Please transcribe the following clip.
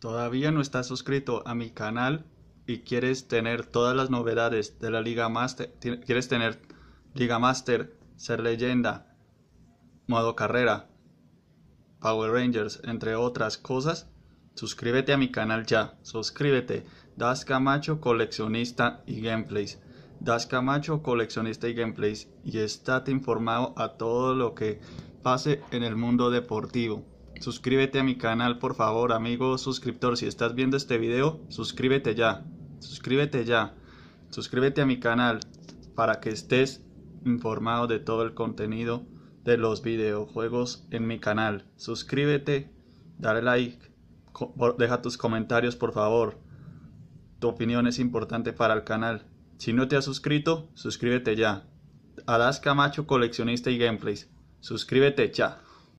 todavía no estás suscrito a mi canal y quieres tener todas las novedades de la Liga Master, quieres tener Liga Master, Ser Leyenda, Modo Carrera, Power Rangers, entre otras cosas, suscríbete a mi canal ya. Suscríbete. Das Camacho Coleccionista y Gameplays. Das Camacho Coleccionista y Gameplays. Y estate informado a todo lo que pase en el mundo deportivo. Suscríbete a mi canal, por favor, amigo suscriptor. Si estás viendo este video, suscríbete ya. Suscríbete ya. Suscríbete a mi canal para que estés informado de todo el contenido de los videojuegos en mi canal. Suscríbete, dale like, deja tus comentarios, por favor. Tu opinión es importante para el canal. Si no te has suscrito, suscríbete ya. Alaska Macho Coleccionista y Gameplays. Suscríbete ya.